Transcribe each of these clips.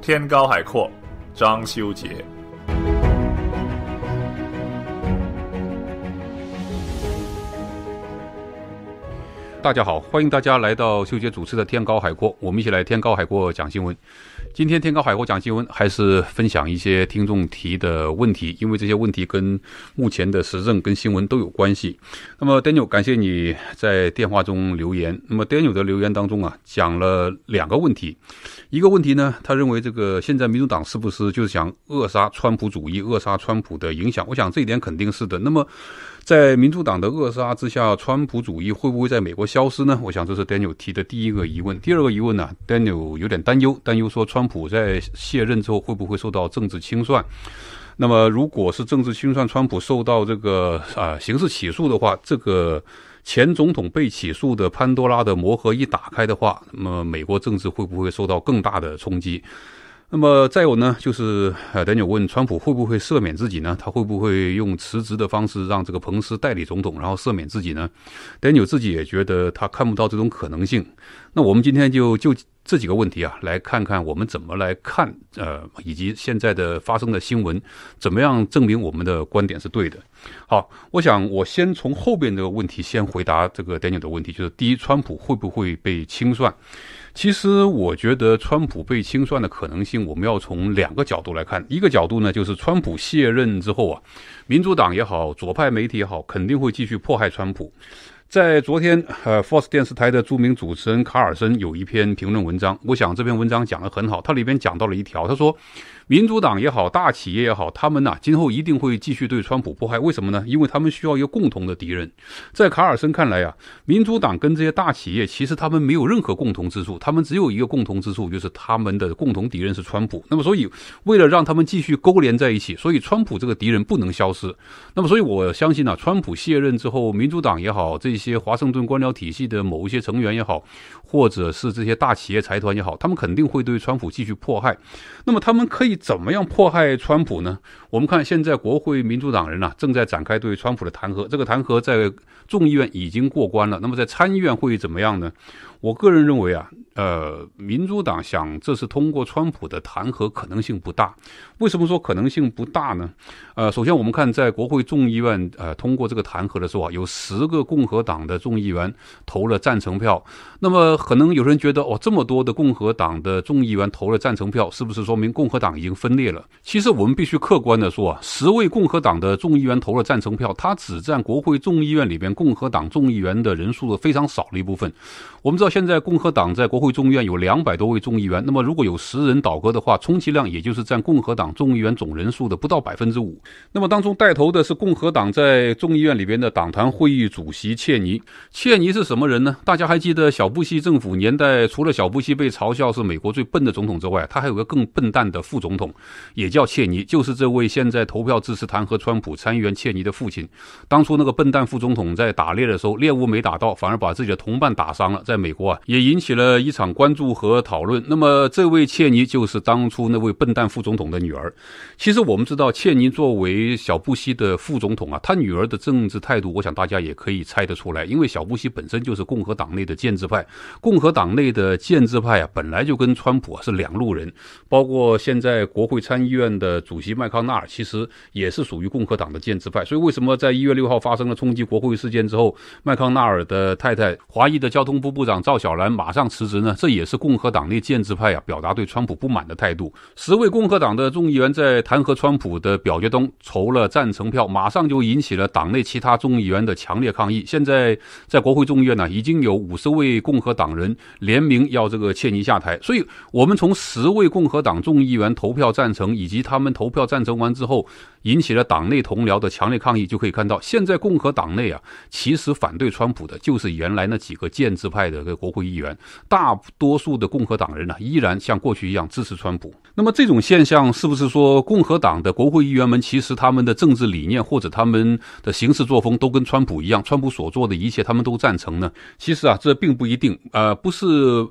天高海阔，张修杰。大家好，欢迎大家来到秀杰主持的《天高海阔》，我们一起来《天高海阔》讲新闻。今天《天高海阔》讲新闻，还是分享一些听众提的问题，因为这些问题跟目前的时政跟新闻都有关系。那么 Daniel 感谢你在电话中留言。那么 Daniel 的留言当中啊，讲了两个问题。一个问题呢，他认为这个现在民主党是不是就是想扼杀川普主义，扼杀川普的影响？我想这一点肯定是的。那么在民主党的扼杀之下，川普主义会不会在美国消失呢？我想这是 Daniel 提的第一个疑问。第二个疑问呢？Daniel 有点担忧，担忧说川普在卸任之后会不会受到政治清算？那么，如果是政治清算，川普受到这个啊刑事起诉的话，这个前总统被起诉的潘多拉的魔盒一打开的话，那么美国政治会不会受到更大的冲击？那么再有呢，就是呃，Daniel 问川普会不会赦免自己呢？他会不会用辞职的方式让这个彭斯代理总统，然后赦免自己呢？Daniel 自己也觉得他看不到这种可能性。那我们今天就就这几个问题啊，来看看我们怎么来看呃，以及现在的发生的新闻，怎么样证明我们的观点是对的？好，我想我先从后边这个问题先回答这个 Daniel 的问题，就是第一，川普会不会被清算？其实我觉得川普被清算的可能性，我们要从两个角度来看。一个角度呢，就是川普卸任之后啊，民主党也好，左派媒体也好，肯定会继续迫害川普。在昨天，呃，Fox 电视台的著名主持人卡尔森有一篇评论文章，我想这篇文章讲得很好。他里边讲到了一条，他说。民主党也好，大企业也好，他们呐，今后一定会继续对川普迫害。为什么呢？因为他们需要一个共同的敌人。在卡尔森看来啊，民主党跟这些大企业其实他们没有任何共同之处，他们只有一个共同之处，就是他们的共同敌人是川普。那么，所以为了让他们继续勾连在一起，所以川普这个敌人不能消失。那么，所以我相信啊，川普卸任之后，民主党也好，这些华盛顿官僚体系的某一些成员也好，或者是这些大企业财团也好，他们肯定会对川普继续迫害。那么，他们可以。怎么样迫害川普呢？我们看现在国会民主党人啊正在展开对川普的弹劾，这个弹劾在众议院已经过关了。那么在参议院会怎么样呢？我个人认为啊。呃，民主党想，这是通过川普的弹劾可能性不大。为什么说可能性不大呢？呃，首先我们看，在国会众议院呃通过这个弹劾的时候啊，有十个共和党的众议员投了赞成票。那么，可能有人觉得，哦，这么多的共和党的众议员投了赞成票，是不是说明共和党已经分裂了？其实我们必须客观的说啊，十位共和党的众议员投了赞成票，他只占国会众议院里边共和党众议员的人数的非常少的一部分。我们知道，现在共和党在国会。众议院有两百多位众议员，那么如果有十人倒戈的话，充其量也就是占共和党众议员总人数的不到百分之五。那么当中带头的是共和党在众议院里边的党团会议主席切尼。切尼是什么人呢？大家还记得小布希政府年代，除了小布希被嘲笑是美国最笨的总统之外，他还有个更笨蛋的副总统，也叫切尼，就是这位现在投票支持弹劾川普参议员切尼的父亲。当初那个笨蛋副总统在打猎的时候，猎物没打到，反而把自己的同伴打伤了，在美国啊，也引起了。场关注和讨论。那么，这位切尼就是当初那位笨蛋副总统的女儿。其实我们知道，切尼作为小布希的副总统啊，他女儿的政治态度，我想大家也可以猜得出来。因为小布希本身就是共和党内的建制派，共和党内的建制派啊，本来就跟川普啊是两路人。包括现在国会参议院的主席麦康纳尔，其实也是属于共和党的建制派。所以，为什么在一月六号发生了冲击国会事件之后，麦康纳尔的太太、华裔的交通部部长赵小兰马上辞职？那这也是共和党内建制派啊，表达对川普不满的态度。十位共和党的众议员在弹劾川普的表决中投了赞成票，马上就引起了党内其他众议员的强烈抗议。现在在国会众议院呢，已经有五十位共和党人联名要这个切尼下台。所以，我们从十位共和党众议员投票赞成，以及他们投票赞成完之后引起了党内同僚的强烈抗议，就可以看到，现在共和党内啊，其实反对川普的就是原来那几个建制派的国会议员大。大多数的共和党人呢，依然像过去一样支持川普。那么这种现象是不是说共和党的国会议员们其实他们的政治理念或者他们的行事作风都跟川普一样？川普所做的一切他们都赞成呢？其实啊，这并不一定。呃，不是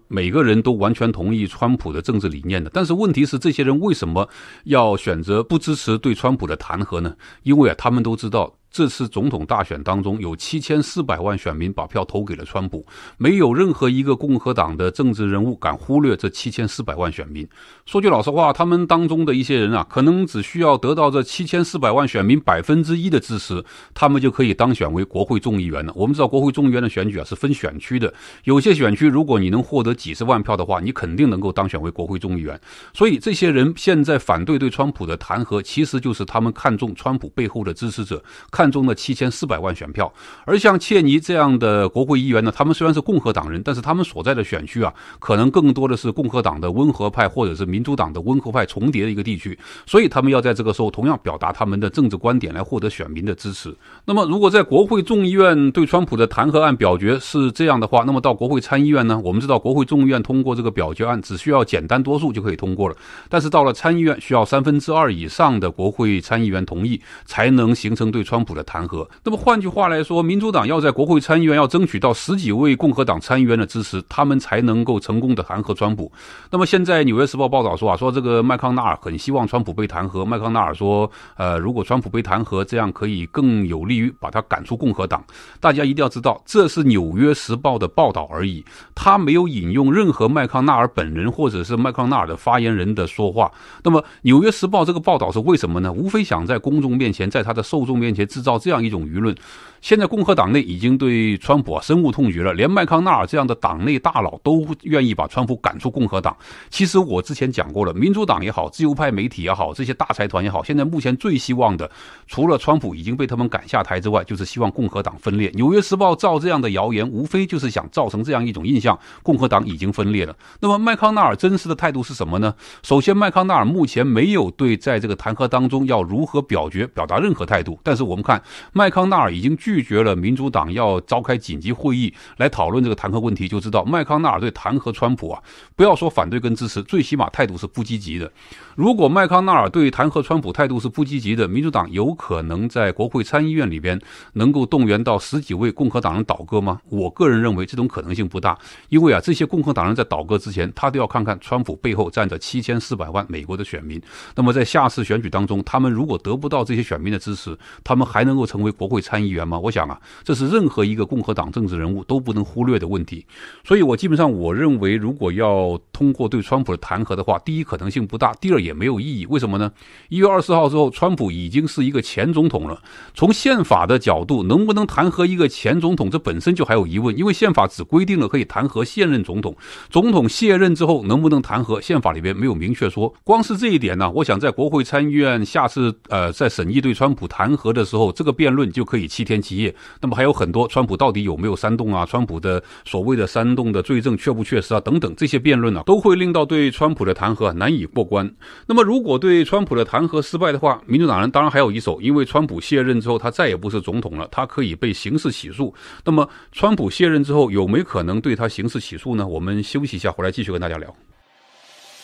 每个人都完全同意川普的政治理念的。但是问题是，这些人为什么要选择不支持对川普的弹劾呢？因为啊，他们都知道。这次总统大选当中，有七千四百万选民把票投给了川普，没有任何一个共和党的政治人物敢忽略这七千四百万选民。说句老实话，他们当中的一些人啊，可能只需要得到这七千四百万选民百分之一的支持，他们就可以当选为国会众议员了。我们知道，国会众议员的选举啊是分选区的，有些选区如果你能获得几十万票的话，你肯定能够当选为国会众议员。所以，这些人现在反对对川普的弹劾，其实就是他们看中川普背后的支持者。看中的七千四百万选票，而像切尼这样的国会议员呢，他们虽然是共和党人，但是他们所在的选区啊，可能更多的是共和党的温和派或者是民主党的温和派重叠的一个地区，所以他们要在这个时候同样表达他们的政治观点来获得选民的支持。那么，如果在国会众议院对川普的弹劾案表决是这样的话，那么到国会参议院呢？我们知道，国会众议院通过这个表决案只需要简单多数就可以通过了，但是到了参议院，需要三分之二以上的国会参议员同意才能形成对川。普。的弹劾。那么，换句话来说，民主党要在国会参议员要争取到十几位共和党参议员的支持，他们才能够成功的弹劾川普。那么，现在《纽约时报》报道说啊，说这个麦康纳尔很希望川普被弹劾。麦康纳尔说，呃，如果川普被弹劾，这样可以更有利于把他赶出共和党。大家一定要知道，这是《纽约时报》的报道而已，他没有引用任何麦康纳尔本人或者是麦康纳尔的发言人的说话。那么，《纽约时报》这个报道是为什么呢？无非想在公众面前，在他的受众面前制造这样一种舆论。现在共和党内已经对川普深恶痛绝了，连麦康奈尔这样的党内大佬都愿意把川普赶出共和党。其实我之前讲过了，民主党也好，自由派媒体也好，这些大财团也好，现在目前最希望的，除了川普已经被他们赶下台之外，就是希望共和党分裂。《纽约时报》造这样的谣言，无非就是想造成这样一种印象：共和党已经分裂了。那么麦康奈尔真实的态度是什么呢？首先，麦康奈尔目前没有对在这个弹劾当中要如何表决表达任何态度。但是我们看，麦康奈尔已经拒。拒绝了民主党要召开紧急会议来讨论这个弹劾问题，就知道麦康纳尔对弹劾川普啊，不要说反对跟支持，最起码态度是不积极的。如果麦康纳尔对弹劾川普态度是不积极的，民主党有可能在国会参议院里边能够动员到十几位共和党人倒戈吗？我个人认为这种可能性不大，因为啊，这些共和党人在倒戈之前，他都要看看川普背后站着七千四百万美国的选民，那么在下次选举当中，他们如果得不到这些选民的支持，他们还能够成为国会参议员吗？我想啊，这是任何一个共和党政治人物都不能忽略的问题。所以，我基本上我认为，如果要通过对川普的弹劾的话，第一可能性不大，第二也没有意义。为什么呢？一月二十四号之后，川普已经是一个前总统了。从宪法的角度，能不能弹劾一个前总统，这本身就还有疑问，因为宪法只规定了可以弹劾现任总统，总统卸任之后能不能弹劾，宪法里边没有明确说。光是这一点呢，我想在国会参议院下次呃在审议对川普弹劾的时候，这个辩论就可以七天。企业，那么还有很多，川普到底有没有煽动啊？川普的所谓的煽动的罪证确不确实啊？等等这些辩论呢，都会令到对川普的弹劾难以过关。那么如果对川普的弹劾失败的话，民主党人当然还有一手，因为川普卸任之后，他再也不是总统了，他可以被刑事起诉。那么川普卸任之后，有没可能对他刑事起诉呢？我们休息一下，回来继续跟大家聊。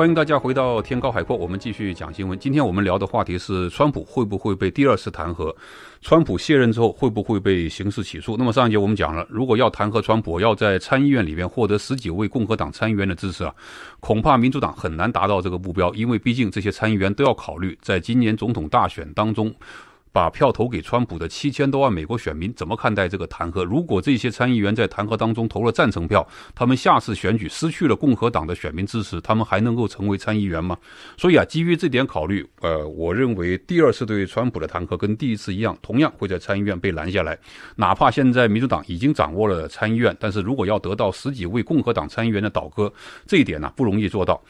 欢迎大家回到天高海阔，我们继续讲新闻。今天我们聊的话题是，川普会不会被第二次弹劾？川普卸任之后会不会被刑事起诉？那么上一节我们讲了，如果要弹劾川普，要在参议院里面获得十几位共和党参议员的支持啊，恐怕民主党很难达到这个目标，因为毕竟这些参议员都要考虑，在今年总统大选当中。把票投给川普的七千多万美国选民怎么看待这个弹劾？如果这些参议员在弹劾当中投了赞成票，他们下次选举失去了共和党的选民支持，他们还能够成为参议员吗？所以啊，基于这点考虑，呃，我认为第二次对川普的弹劾跟第一次一样，同样会在参议院被拦下来。哪怕现在民主党已经掌握了参议院，但是如果要得到十几位共和党参议员的倒戈，这一点呢不容易做到。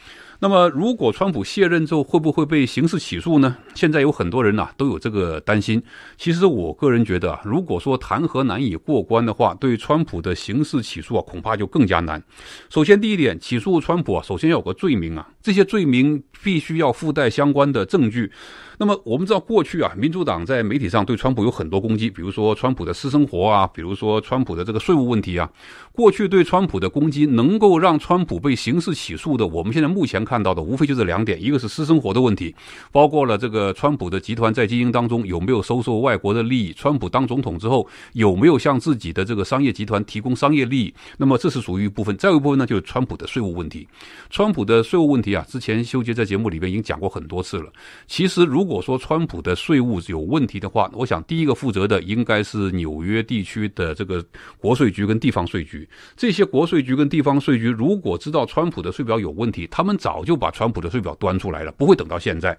那么，如果川普卸任之后会不会被刑事起诉呢？现在有很多人呐都有这个担心。其实我个人觉得啊，如果说弹劾难以过关的话，对川普的刑事起诉啊恐怕就更加难。首先，第一点，起诉川普啊，首先要有个罪名啊，这些罪名必须要附带相关的证据。那么，我们知道过去啊，民主党在媒体上对川普有很多攻击，比如说川普的私生活啊，比如说川普的这个税务问题啊。过去对川普的攻击能够让川普被刑事起诉的，我们现在目前。看到的无非就这两点，一个是私生活的问题，包括了这个川普的集团在经营当中有没有收受外国的利益，川普当总统之后有没有向自己的这个商业集团提供商业利益，那么这是属于一部分；再有一部分呢，就是川普的税务问题。川普的税务问题啊，之前修杰在节目里面已经讲过很多次了。其实如果说川普的税务有问题的话，我想第一个负责的应该是纽约地区的这个国税局跟地方税局。这些国税局跟地方税局如果知道川普的税表有问题，他们早。早就把川普的税表端出来了，不会等到现在。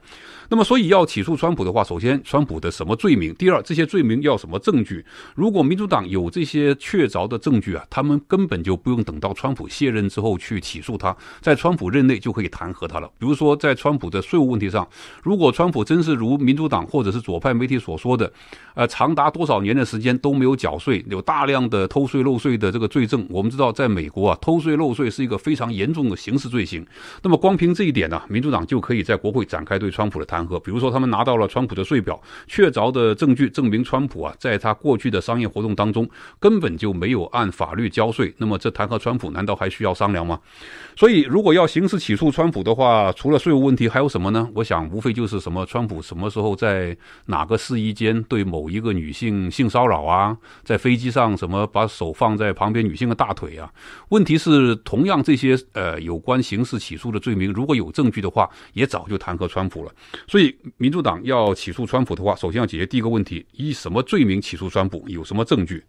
那么，所以要起诉川普的话，首先川普的什么罪名？第二，这些罪名要什么证据？如果民主党有这些确凿的证据啊，他们根本就不用等到川普卸任之后去起诉他，在川普任内就可以弹劾他了。比如说，在川普的税务问题上，如果川普真是如民主党或者是左派媒体所说的，呃，长达多少年的时间都没有缴税，有大量的偷税漏税的这个罪证，我们知道，在美国啊，偷税漏税是一个非常严重的刑事罪行。那么光光凭这一点呢，民主党就可以在国会展开对川普的弹劾。比如说，他们拿到了川普的税表，确凿的证据证明川普啊，在他过去的商业活动当中根本就没有按法律交税。那么，这弹劾川普难道还需要商量吗？所以，如果要刑事起诉川普的话，除了税务问题，还有什么呢？我想，无非就是什么川普什么时候在哪个试衣间对某一个女性性骚扰啊，在飞机上什么把手放在旁边女性的大腿啊？问题是，同样这些呃有关刑事起诉的罪名。如果有证据的话，也早就弹劾川普了。所以，民主党要起诉川普的话，首先要解决第一个问题：以什么罪名起诉川普？有什么证据？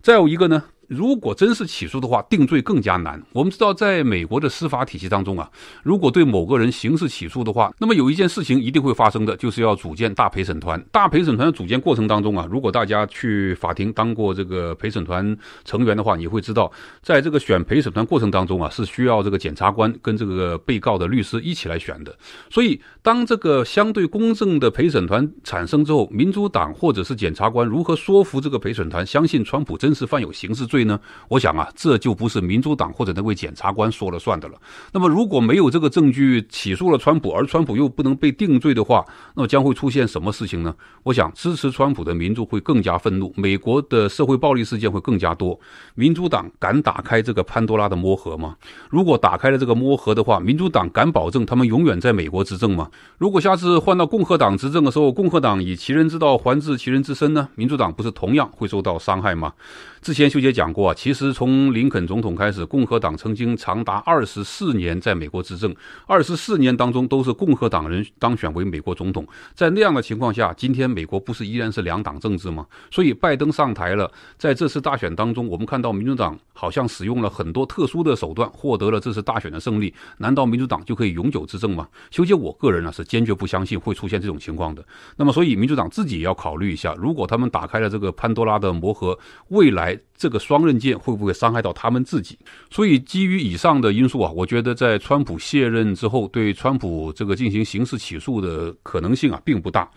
再有一个呢？如果真是起诉的话，定罪更加难。我们知道，在美国的司法体系当中啊，如果对某个人刑事起诉的话，那么有一件事情一定会发生的就是要组建大陪审团。大陪审团的组建过程当中啊，如果大家去法庭当过这个陪审团成员的话，你会知道，在这个选陪审团过程当中啊，是需要这个检察官跟这个被告的律师一起来选的。所以，当这个相对公正的陪审团产生之后，民主党或者是检察官如何说服这个陪审团相信川普真是犯有刑事罪？对呢，我想啊，这就不是民主党或者那位检察官说了算的了。那么，如果没有这个证据起诉了川普，而川普又不能被定罪的话，那么将会出现什么事情呢？我想，支持川普的民众会更加愤怒，美国的社会暴力事件会更加多。民主党敢打开这个潘多拉的魔盒吗？如果打开了这个魔盒的话，民主党敢保证他们永远在美国执政吗？如果下次换到共和党执政的时候，共和党以其人之道还治其人之身呢？民主党不是同样会受到伤害吗？之前修杰讲过啊，其实从林肯总统开始，共和党曾经长达二十四年在美国执政，二十四年当中都是共和党人当选为美国总统。在那样的情况下，今天美国不是依然是两党政治吗？所以拜登上台了，在这次大选当中，我们看到民主党好像使用了很多特殊的手段，获得了这次大选的胜利。难道民主党就可以永久执政吗？修杰，我个人呢是坚决不相信会出现这种情况的。那么，所以民主党自己也要考虑一下，如果他们打开了这个潘多拉的魔盒，未来。这个双刃剑会不会伤害到他们自己？所以基于以上的因素啊，我觉得在川普卸任之后，对川普这个进行刑事起诉的可能性啊，并不大。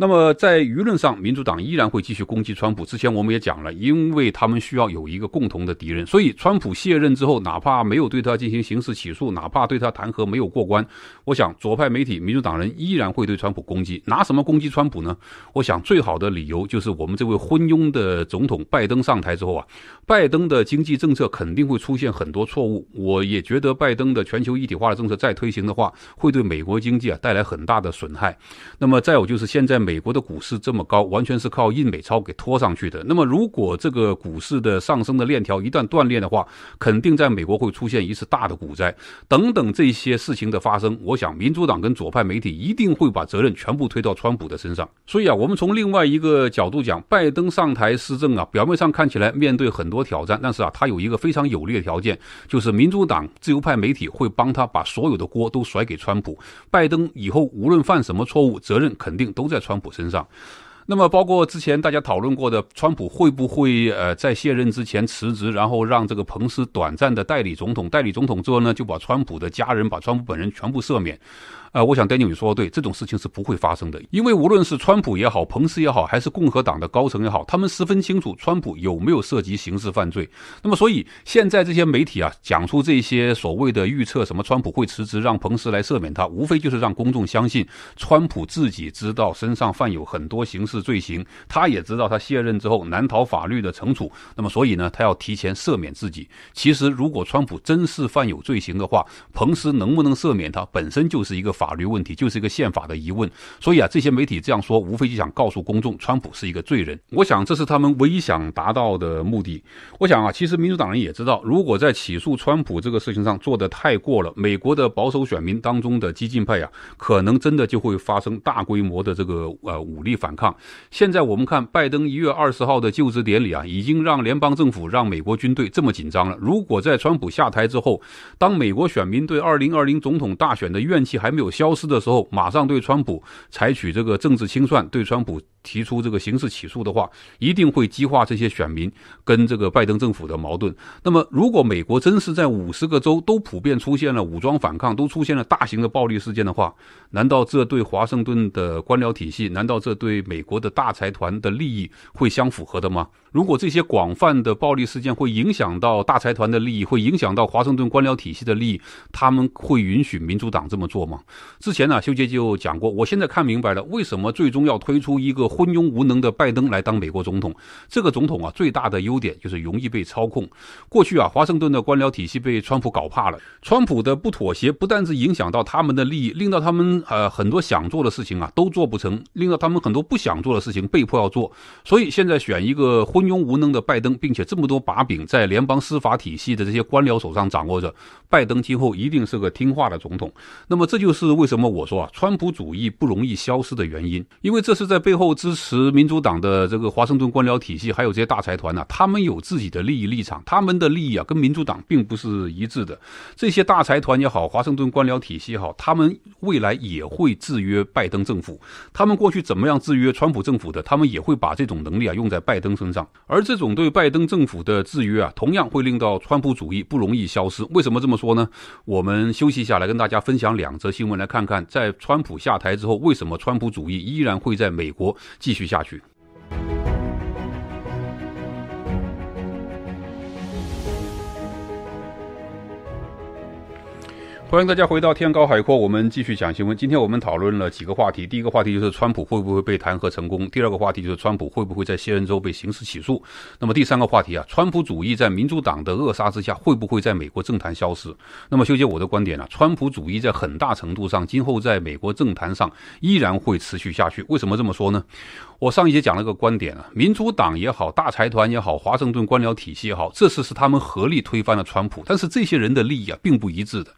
那么在舆论上，民主党依然会继续攻击川普。之前我们也讲了，因为他们需要有一个共同的敌人，所以川普卸任之后，哪怕没有对他进行刑事起诉，哪怕对他弹劾没有过关，我想左派媒体、民主党人依然会对川普攻击。拿什么攻击川普呢？我想最好的理由就是我们这位昏庸的总统拜登上台之后啊，拜登的经济政策肯定会出现很多错误。我也觉得拜登的全球一体化的政策再推行的话，会对美国经济啊带来很大的损害。那么再有就是现在。美国的股市这么高，完全是靠印美钞给拖上去的。那么，如果这个股市的上升的链条一旦断裂的话，肯定在美国会出现一次大的股灾等等这些事情的发生。我想，民主党跟左派媒体一定会把责任全部推到川普的身上。所以啊，我们从另外一个角度讲，拜登上台施政啊，表面上看起来面对很多挑战，但是啊，他有一个非常有利的条件，就是民主党自由派媒体会帮他把所有的锅都甩给川普。拜登以后无论犯什么错误，责任肯定都在川。川普身上，那么包括之前大家讨论过的，川普会不会呃在卸任之前辞职，然后让这个彭斯短暂的代理总统，代理总统之后呢，就把川普的家人、把川普本人全部赦免？呃，我想丹尼你说的对，这种事情是不会发生的，因为无论是川普也好，彭斯也好，还是共和党的高层也好，他们十分清楚川普有没有涉及刑事犯罪。那么，所以现在这些媒体啊，讲出这些所谓的预测，什么川普会辞职，让彭斯来赦免他，无非就是让公众相信川普自己知道身上犯有很多刑事罪行，他也知道他卸任之后难逃法律的惩处。那么，所以呢，他要提前赦免自己。其实，如果川普真是犯有罪行的话，彭斯能不能赦免他，本身就是一个。法律问题就是一个宪法的疑问，所以啊，这些媒体这样说，无非就想告诉公众，川普是一个罪人。我想这是他们唯一想达到的目的。我想啊，其实民主党人也知道，如果在起诉川普这个事情上做得太过了，美国的保守选民当中的激进派啊，可能真的就会发生大规模的这个呃武力反抗。现在我们看，拜登一月二十号的就职典礼啊，已经让联邦政府、让美国军队这么紧张了。如果在川普下台之后，当美国选民对二零二零总统大选的怨气还没有，消失的时候，马上对川普采取这个政治清算，对川普。提出这个刑事起诉的话，一定会激化这些选民跟这个拜登政府的矛盾。那么，如果美国真是在五十个州都普遍出现了武装反抗，都出现了大型的暴力事件的话，难道这对华盛顿的官僚体系，难道这对美国的大财团的利益会相符合的吗？如果这些广泛的暴力事件会影响到大财团的利益，会影响到华盛顿官僚体系的利益，他们会允许民主党这么做吗？之前呢，修杰就讲过，我现在看明白了，为什么最终要推出一个。昏庸无能的拜登来当美国总统，这个总统啊最大的优点就是容易被操控。过去啊，华盛顿的官僚体系被川普搞怕了。川普的不妥协不但是影响到他们的利益，令到他们呃很多想做的事情啊都做不成，令到他们很多不想做的事情被迫要做。所以现在选一个昏庸无能的拜登，并且这么多把柄在联邦司法体系的这些官僚手上掌握着，拜登今后一定是个听话的总统。那么这就是为什么我说啊，川普主义不容易消失的原因，因为这是在背后。支持民主党的这个华盛顿官僚体系，还有这些大财团呢？他们有自己的利益立场，他们的利益啊跟民主党并不是一致的。这些大财团也好，华盛顿官僚体系也好，他们未来也会制约拜登政府。他们过去怎么样制约川普政府的，他们也会把这种能力啊用在拜登身上。而这种对拜登政府的制约啊，同样会令到川普主义不容易消失。为什么这么说呢？我们休息下来跟大家分享两则新闻，来看看在川普下台之后，为什么川普主义依然会在美国。继续下去。欢迎大家回到天高海阔，我们继续讲新闻。今天我们讨论了几个话题，第一个话题就是川普会不会被弹劾成功？第二个话题就是川普会不会在任恩州被刑事起诉？那么第三个话题啊，川普主义在民主党的扼杀之下，会不会在美国政坛消失？那么，修杰，我的观点呢？川普主义在很大程度上，今后在美国政坛上依然会持续下去。为什么这么说呢？我上一节讲了个观点啊，民主党也好，大财团也好，华盛顿官僚体系也好，这次是他们合力推翻了川普，但是这些人的利益啊，并不一致的。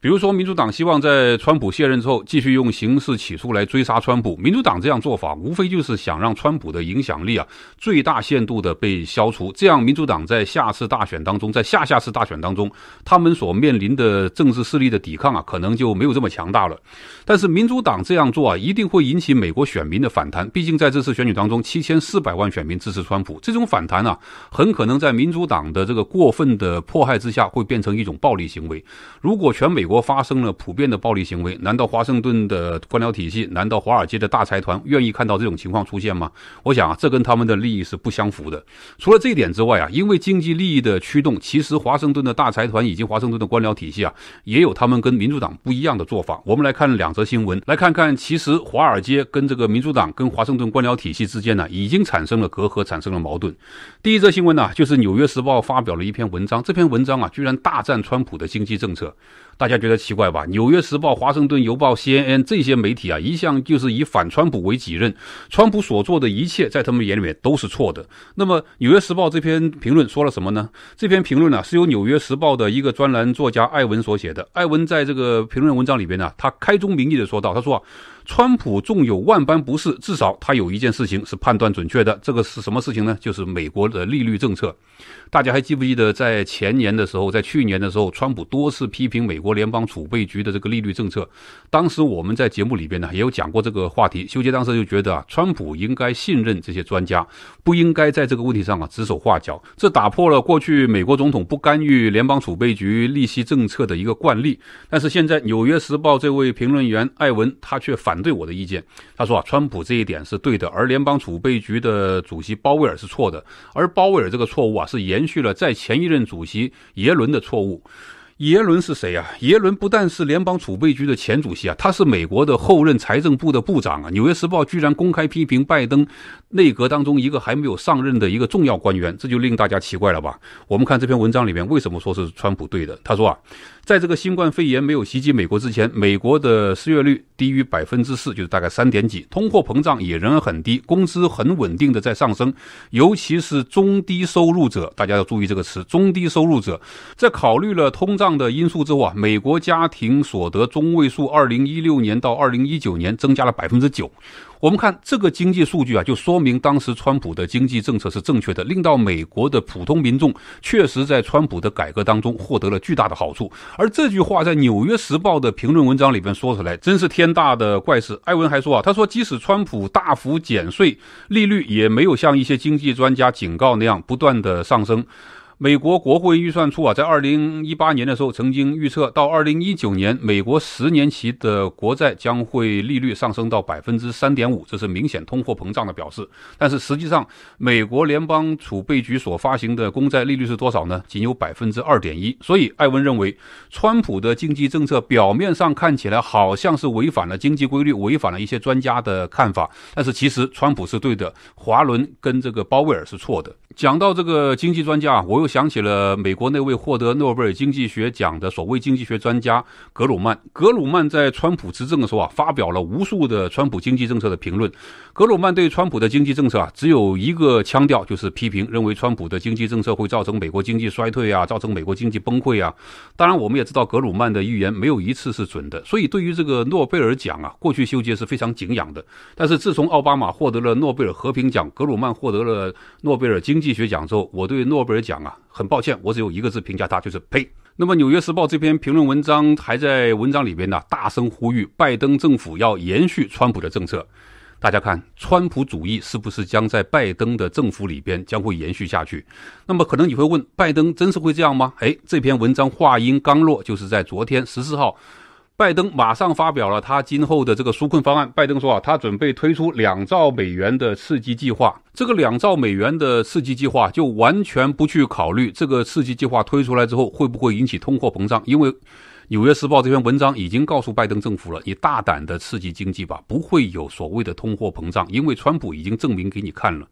比如说，民主党希望在川普卸任之后，继续用刑事起诉来追杀川普。民主党这样做法，无非就是想让川普的影响力啊，最大限度的被消除。这样，民主党在下次大选当中，在下下次大选当中，他们所面临的政治势力的抵抗啊，可能就没有这么强大了。但是，民主党这样做啊，一定会引起美国选民的反弹。毕竟，在这次选举当中，七千四百万选民支持川普，这种反弹啊，很可能在民主党的这个过分的迫害之下，会变成一种暴力行为。如果全美国发生了普遍的暴力行为，难道华盛顿的官僚体系，难道华尔街的大财团愿意看到这种情况出现吗？我想啊，这跟他们的利益是不相符的。除了这一点之外啊，因为经济利益的驱动，其实华盛顿的大财团以及华盛顿的官僚体系啊，也有他们跟民主党不一样的做法。我们来看两则新闻，来看看其实华尔街跟这个民主党跟华盛顿官僚体系之间呢，已经产生了隔阂，产生了矛盾。第一则新闻呢，就是《纽约时报》发表了一篇文章，这篇文章啊，居然大赞川普的经济政策。大家觉得奇怪吧？《纽约时报》、《华盛顿邮报》、CNN 这些媒体啊，一向就是以反川普为己任，川普所做的一切在他们眼里面都是错的。那么，《纽约时报》这篇评论说了什么呢？这篇评论呢，是由《纽约时报》的一个专栏作家艾文所写的。艾文在这个评论文章里边呢，他开宗明义的说道：“他说。”啊。”川普纵有万般不是，至少他有一件事情是判断准确的。这个是什么事情呢？就是美国的利率政策。大家还记不记得，在前年的时候，在去年的时候，川普多次批评美国联邦储备局的这个利率政策。当时我们在节目里边呢，也有讲过这个话题。修杰当时就觉得啊，川普应该信任这些专家，不应该在这个问题上啊指手画脚。这打破了过去美国总统不干预联邦储备局利息政策的一个惯例。但是现在，《纽约时报》这位评论员艾文他却反。对我的意见，他说啊，川普这一点是对的，而联邦储备局的主席鲍威尔是错的，而鲍威尔这个错误啊，是延续了在前一任主席耶伦的错误。耶伦是谁啊？耶伦不但是联邦储备局的前主席啊，他是美国的后任财政部的部长啊。《纽约时报》居然公开批评拜登内阁当中一个还没有上任的一个重要官员，这就令大家奇怪了吧？我们看这篇文章里面为什么说是川普对的？他说啊。在这个新冠肺炎没有袭击美国之前，美国的失业率低于百分之四，就是大概三点几，通货膨胀也仍然很低，工资很稳定的在上升，尤其是中低收入者，大家要注意这个词，中低收入者，在考虑了通胀的因素之后啊，美国家庭所得中位数，二零一六年到二零一九年增加了百分之九。我们看这个经济数据啊，就说明当时川普的经济政策是正确的，令到美国的普通民众确实在川普的改革当中获得了巨大的好处。而这句话在《纽约时报》的评论文章里边说出来，真是天大的怪事。艾文还说啊，他说即使川普大幅减税，利率也没有像一些经济专家警告那样不断的上升。美国国会预算处啊，在二零一八年的时候，曾经预测到二零一九年，美国十年期的国债将会利率上升到百分之三点五，这是明显通货膨胀的表示。但是实际上，美国联邦储备局所发行的公债利率是多少呢？仅有百分之二点一。所以，艾文认为，川普的经济政策表面上看起来好像是违反了经济规律，违反了一些专家的看法，但是其实川普是对的，华伦跟这个鲍威尔是错的。讲到这个经济专家，我又想起了美国那位获得诺贝尔经济学奖的所谓经济学专家格鲁曼。格鲁曼在川普执政的时候啊，发表了无数的川普经济政策的评论。格鲁曼对川普的经济政策啊，只有一个腔调，就是批评，认为川普的经济政策会造成美国经济衰退啊，造成美国经济崩溃啊。当然，我们也知道格鲁曼的预言没有一次是准的。所以，对于这个诺贝尔奖啊，过去修杰是非常敬仰的。但是，自从奥巴马获得了诺贝尔和平奖，格鲁曼获得了诺贝尔经济。力学讲座，我对诺贝尔奖啊，很抱歉，我只有一个字评价他，就是呸。那么《纽约时报》这篇评论文章还在文章里边呢，大声呼吁拜登政府要延续川普的政策。大家看，川普主义是不是将在拜登的政府里边将会延续下去？那么可能你会问，拜登真是会这样吗？哎，这篇文章话音刚落，就是在昨天十四号。拜登马上发表了他今后的这个纾困方案。拜登说啊，他准备推出两兆美元的刺激计划。这个两兆美元的刺激计划就完全不去考虑这个刺激计划推出来之后会不会引起通货膨胀，因为《纽约时报》这篇文章已经告诉拜登政府了，你大胆的刺激经济吧，不会有所谓的通货膨胀，因为川普已经证明给你看了。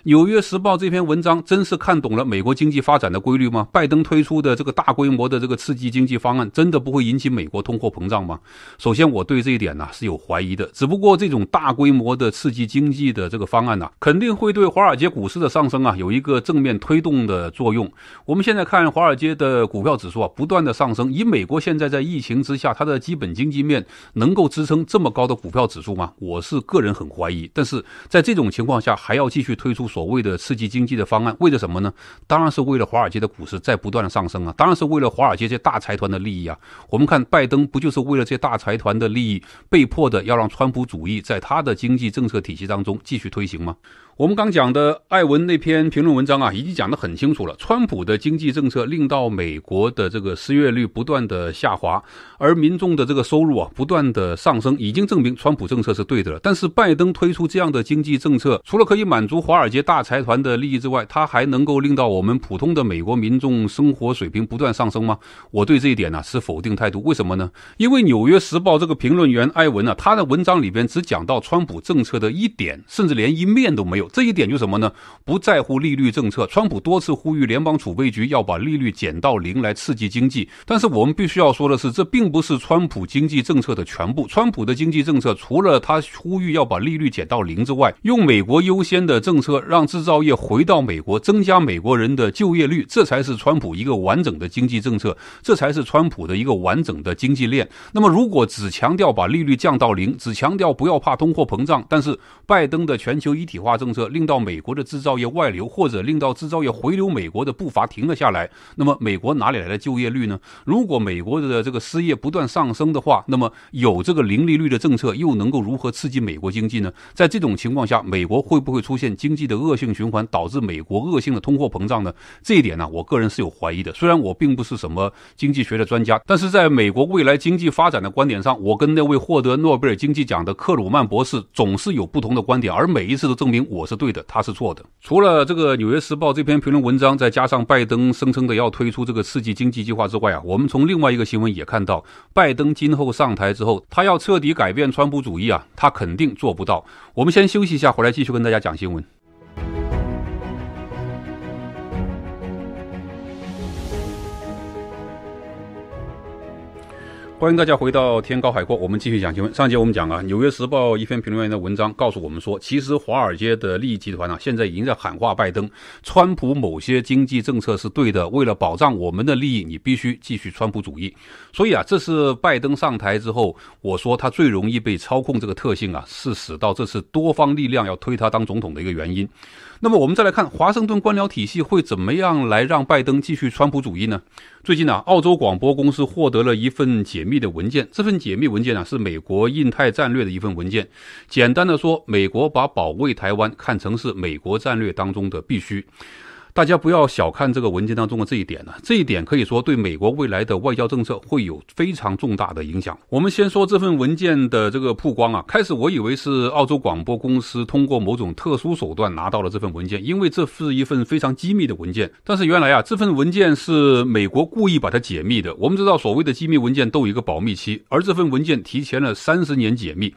《纽约时报》这篇文章真是看懂了美国经济发展的规律吗？拜登推出的这个大规模的这个刺激经济方案，真的不会引起美国通货膨胀吗？首先，我对这一点呢是有怀疑的。只不过这种大规模的刺激经济的这个方案呢，肯定会对华尔街股市的上升啊有一个正面推动的作用。我们现在看华尔街的股票指数啊，不断的上升。以美国现在在疫情之下，它的基本经济面能够支撑这么高的股票指数吗？我是个人很怀疑。但是在这种情况下，还要继续推出。所谓的刺激经济的方案，为了什么呢？当然是为了华尔街的股市在不断的上升啊，当然是为了华尔街这些大财团的利益啊。我们看拜登不就是为了这些大财团的利益，被迫的要让川普主义在他的经济政策体系当中继续推行吗？我们刚讲的艾文那篇评论文章啊，已经讲得很清楚了。川普的经济政策令到美国的这个失业率不断的下滑，而民众的这个收入啊不断的上升，已经证明川普政策是对的了。但是拜登推出这样的经济政策，除了可以满足华尔街大财团的利益之外，他还能够令到我们普通的美国民众生活水平不断上升吗？我对这一点呢是否定态度。为什么呢？因为《纽约时报》这个评论员艾文呢，他的文章里边只讲到川普政策的一点，甚至连一面都没有。这一点就什么呢？不在乎利率政策。川普多次呼吁联邦储备局要把利率减到零来刺激经济，但是我们必须要说的是，这并不是川普经济政策的全部。川普的经济政策除了他呼吁要把利率减到零之外，用美国优先的政策让制造业回到美国，增加美国人的就业率，这才是川普一个完整的经济政策，这才是川普的一个完整的经济链。那么，如果只强调把利率降到零，只强调不要怕通货膨胀，但是拜登的全球一体化政。政策令到美国的制造业外流，或者令到制造业回流美国的步伐停了下来。那么美国哪里来的就业率呢？如果美国的这个失业不断上升的话，那么有这个零利率的政策又能够如何刺激美国经济呢？在这种情况下，美国会不会出现经济的恶性循环，导致美国恶性的通货膨胀呢？这一点呢，我个人是有怀疑的。虽然我并不是什么经济学的专家，但是在美国未来经济发展的观点上，我跟那位获得诺贝尔经济奖的克鲁曼博士总是有不同的观点，而每一次都证明我。我是对的，他是错的。除了这个《纽约时报》这篇评论文章，再加上拜登声称的要推出这个刺激经济计划之外啊，我们从另外一个新闻也看到，拜登今后上台之后，他要彻底改变川普主义啊，他肯定做不到。我们先休息一下，回来继续跟大家讲新闻。欢迎大家回到天高海阔，我们继续讲。新闻。上节我们讲啊，《纽约时报》一篇评论员的文章，告诉我们说，其实华尔街的利益集团呢，现在已经在喊话拜登，川普某些经济政策是对的，为了保障我们的利益，你必须继续川普主义。所以啊，这是拜登上台之后，我说他最容易被操控这个特性啊，是使到这次多方力量要推他当总统的一个原因。那么我们再来看华盛顿官僚体系会怎么样来让拜登继续川普主义呢？最近呢，澳洲广播公司获得了一份解密的文件，这份解密文件呢是美国印太战略的一份文件。简单的说，美国把保卫台湾看成是美国战略当中的必须。大家不要小看这个文件当中的这一点呢，这一点可以说对美国未来的外交政策会有非常重大的影响。我们先说这份文件的这个曝光啊，开始我以为是澳洲广播公司通过某种特殊手段拿到了这份文件，因为这是一份非常机密的文件。但是原来啊，这份文件是美国故意把它解密的。我们知道，所谓的机密文件都有一个保密期，而这份文件提前了三十年解密。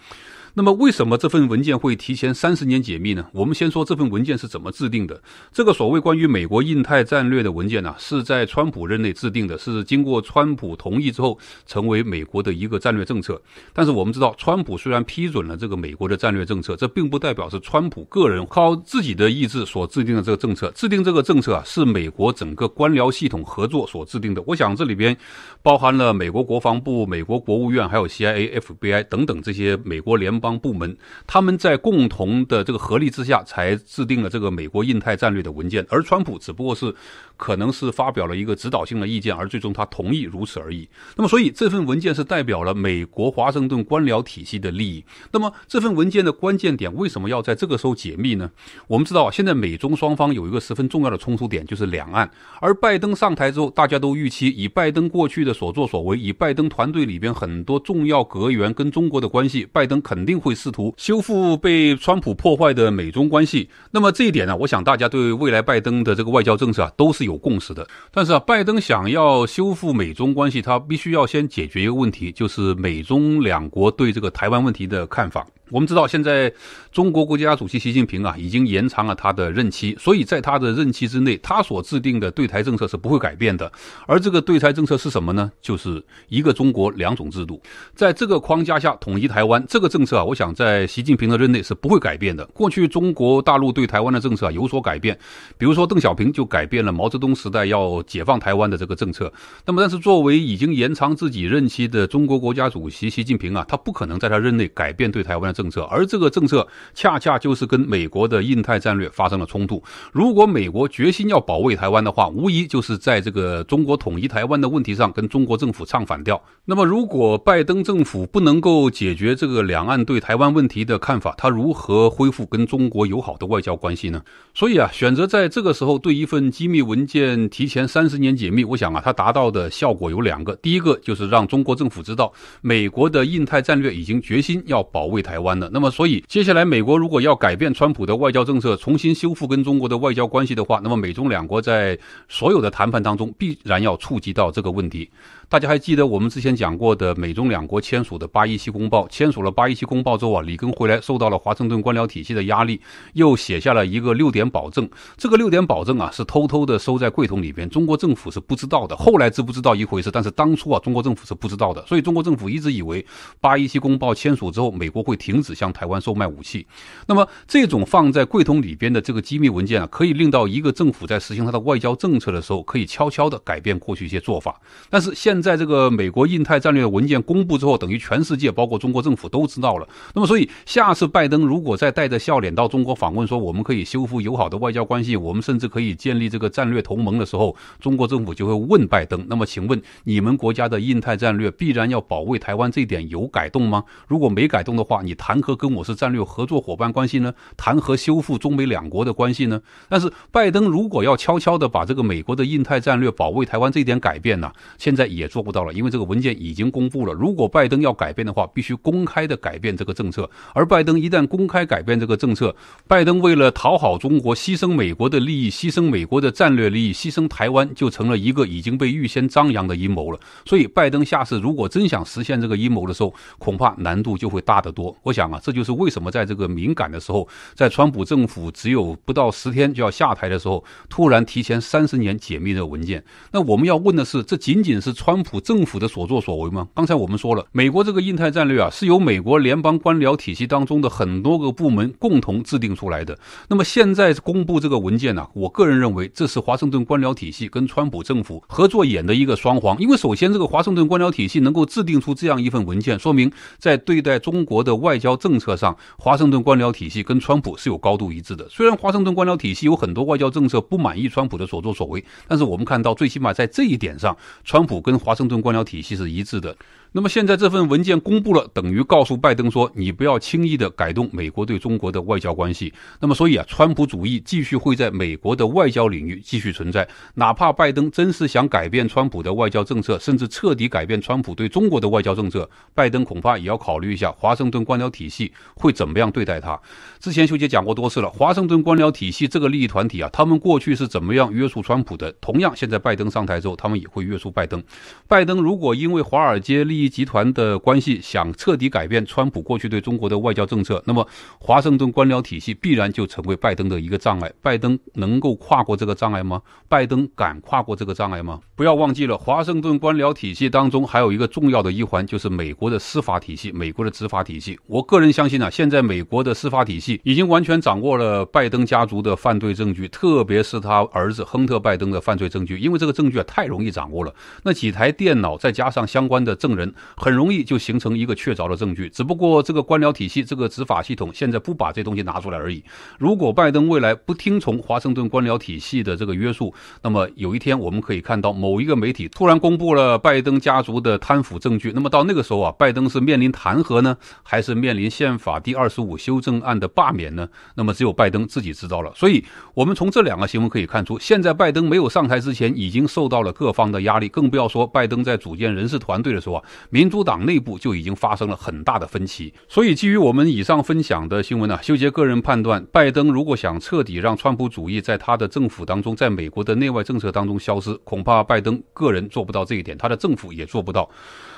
那么为什么这份文件会提前三十年解密呢？我们先说这份文件是怎么制定的。这个所谓关于美国印太战略的文件呢，是在川普任内制定的，是经过川普同意之后成为美国的一个战略政策。但是我们知道，川普虽然批准了这个美国的战略政策，这并不代表是川普个人靠自己的意志所制定的这个政策。制定这个政策啊，是美国整个官僚系统合作所制定的。我想这里边包含了美国国防部、美国国务院、还有 CIA、FBI 等等这些美国联。方部门，他们在共同的这个合力之下，才制定了这个美国印太战略的文件。而川普只不过是，可能是发表了一个指导性的意见，而最终他同意如此而已。那么，所以这份文件是代表了美国华盛顿官僚体系的利益。那么，这份文件的关键点为什么要在这个时候解密呢？我们知道，现在美中双方有一个十分重要的冲突点，就是两岸。而拜登上台之后，大家都预期以拜登过去的所作所为，以拜登团队里边很多重要阁员跟中国的关系，拜登肯定。定会试图修复被川普破坏的美中关系。那么这一点呢？我想大家对未来拜登的这个外交政策啊，都是有共识的。但是啊，拜登想要修复美中关系，他必须要先解决一个问题，就是美中两国对这个台湾问题的看法。我们知道，现在中国国家主席习近平啊，已经延长了他的任期，所以在他的任期之内，他所制定的对台政策是不会改变的。而这个对台政策是什么呢？就是一个中国两种制度，在这个框架下统一台湾这个政策啊。我想在习近平的任内是不会改变的。过去中国大陆对台湾的政策啊有所改变，比如说邓小平就改变了毛泽东时代要解放台湾的这个政策。那么，但是作为已经延长自己任期的中国国家主席习近平啊，他不可能在他任内改变对台湾的政策。而这个政策恰恰就是跟美国的印太战略发生了冲突。如果美国决心要保卫台湾的话，无疑就是在这个中国统一台湾的问题上跟中国政府唱反调。那么，如果拜登政府不能够解决这个两岸对对台湾问题的看法，他如何恢复跟中国友好的外交关系呢？所以啊，选择在这个时候对一份机密文件提前三十年解密，我想啊，它达到的效果有两个：第一个就是让中国政府知道，美国的印太战略已经决心要保卫台湾了。那么，所以接下来美国如果要改变川普的外交政策，重新修复跟中国的外交关系的话，那么美中两国在所有的谈判当中必然要触及到这个问题。大家还记得我们之前讲过的美中两国签署的八一七公报。签署了八一七公报之后啊，里根回来受到了华盛顿官僚体系的压力，又写下了一个六点保证。这个六点保证啊，是偷偷的收在柜桶里边，中国政府是不知道的。后来知不知道一回事？但是当初啊，中国政府是不知道的。所以中国政府一直以为八一七公报签署之后，美国会停止向台湾售卖武器。那么这种放在柜桶里边的这个机密文件啊，可以令到一个政府在实行它的外交政策的时候，可以悄悄的改变过去一些做法。但是现在这个美国印太战略文件公布之后，等于全世界包括中国政府都知道了。那么，所以下次拜登如果再带着笑脸到中国访问，说我们可以修复友好的外交关系，我们甚至可以建立这个战略同盟的时候，中国政府就会问拜登：那么，请问你们国家的印太战略必然要保卫台湾这一点有改动吗？如果没改动的话，你谈何跟我是战略合作伙伴关系呢？谈何修复中美两国的关系呢？但是拜登如果要悄悄地把这个美国的印太战略保卫台湾这一点改变呢，现在也。做不到了，因为这个文件已经公布了。如果拜登要改变的话，必须公开的改变这个政策。而拜登一旦公开改变这个政策，拜登为了讨好中国，牺牲美国的利益，牺牲美国的战略利益，牺牲台湾，就成了一个已经被预先张扬的阴谋了。所以，拜登下次如果真想实现这个阴谋的时候，恐怕难度就会大得多。我想啊，这就是为什么在这个敏感的时候，在川普政府只有不到十天就要下台的时候，突然提前三十年解密这个文件。那我们要问的是，这仅仅是川？川普政府的所作所为吗？刚才我们说了，美国这个印太战略啊，是由美国联邦官僚体系当中的很多个部门共同制定出来的。那么现在公布这个文件呢，我个人认为这是华盛顿官僚体系跟川普政府合作演的一个双簧。因为首先，这个华盛顿官僚体系能够制定出这样一份文件，说明在对待中国的外交政策上，华盛顿官僚体系跟川普是有高度一致的。虽然华盛顿官僚体系有很多外交政策不满意川普的所作所为，但是我们看到，最起码在这一点上，川普跟华盛顿官僚体系是一致的。那么现在这份文件公布了，等于告诉拜登说，你不要轻易的改动美国对中国的外交关系。那么所以啊，川普主义继续会在美国的外交领域继续存在。哪怕拜登真是想改变川普的外交政策，甚至彻底改变川普对中国的外交政策，拜登恐怕也要考虑一下华盛顿官僚体系会怎么样对待他。之前修杰讲过多次了，华盛顿官僚体系这个利益团体啊，他们过去是怎么样约束川普的，同样现在拜登上台之后，他们也会约束拜登。拜登如果因为华尔街利益，集团的关系想彻底改变川普过去对中国的外交政策，那么华盛顿官僚体系必然就成为拜登的一个障碍。拜登能够跨过这个障碍吗？拜登敢跨过这个障碍吗？不要忘记了，华盛顿官僚体系当中还有一个重要的一环，就是美国的司法体系、美国的执法体系。我个人相信啊，现在美国的司法体系已经完全掌握了拜登家族的犯罪证据，特别是他儿子亨特·拜登的犯罪证据，因为这个证据啊太容易掌握了。那几台电脑再加上相关的证人。很容易就形成一个确凿的证据，只不过这个官僚体系、这个执法系统现在不把这东西拿出来而已。如果拜登未来不听从华盛顿官僚体系的这个约束，那么有一天我们可以看到某一个媒体突然公布了拜登家族的贪腐证据。那么到那个时候啊，拜登是面临弹劾呢，还是面临宪法第二十五修正案的罢免呢？那么只有拜登自己知道了。所以，我们从这两个新闻可以看出，现在拜登没有上台之前已经受到了各方的压力，更不要说拜登在组建人事团队的时候啊。民主党内部就已经发生了很大的分歧，所以基于我们以上分享的新闻呢，修杰个人判断，拜登如果想彻底让川普主义在他的政府当中，在美国的内外政策当中消失，恐怕拜登个人做不到这一点，他的政府也做不到。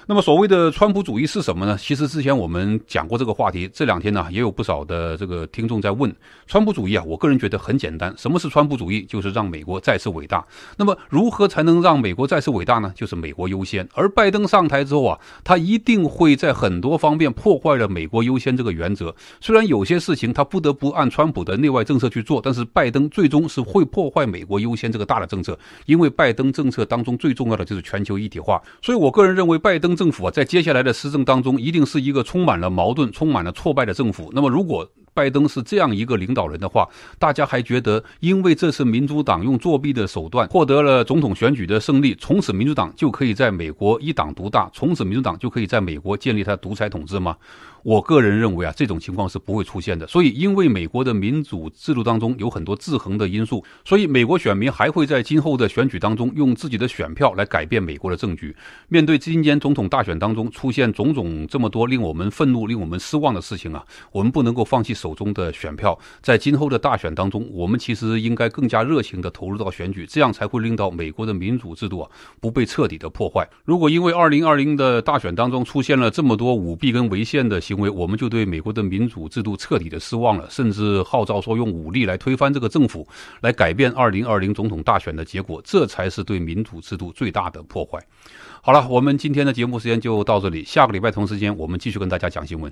那么所谓的川普主义是什么呢？其实之前我们讲过这个话题，这两天呢也有不少的这个听众在问川普主义啊。我个人觉得很简单，什么是川普主义？就是让美国再次伟大。那么如何才能让美国再次伟大呢？就是美国优先。而拜登上台之后啊，他一定会在很多方面破坏了美国优先这个原则。虽然有些事情他不得不按川普的内外政策去做，但是拜登最终是会破坏美国优先这个大的政策，因为拜登政策当中最重要的就是全球一体化。所以我个人认为拜登。政府啊，在接下来的施政当中，一定是一个充满了矛盾、充满了挫败的政府。那么，如果拜登是这样一个领导人的话，大家还觉得，因为这次民主党用作弊的手段获得了总统选举的胜利，从此民主党就可以在美国一党独大，从此民主党就可以在美国建立他独裁统治吗？我个人认为啊，这种情况是不会出现的。所以，因为美国的民主制度当中有很多制衡的因素，所以美国选民还会在今后的选举当中用自己的选票来改变美国的政局。面对今年总统大选当中出现种种这么多令我们愤怒、令我们失望的事情啊，我们不能够放弃手中的选票。在今后的大选当中，我们其实应该更加热情地投入到选举，这样才会令到美国的民主制度啊不被彻底的破坏。如果因为二零二零的大选当中出现了这么多舞弊跟违宪的行，因为我们就对美国的民主制度彻底的失望了，甚至号召说用武力来推翻这个政府，来改变二零二零总统大选的结果，这才是对民主制度最大的破坏。好了，我们今天的节目时间就到这里，下个礼拜同时间我们继续跟大家讲新闻。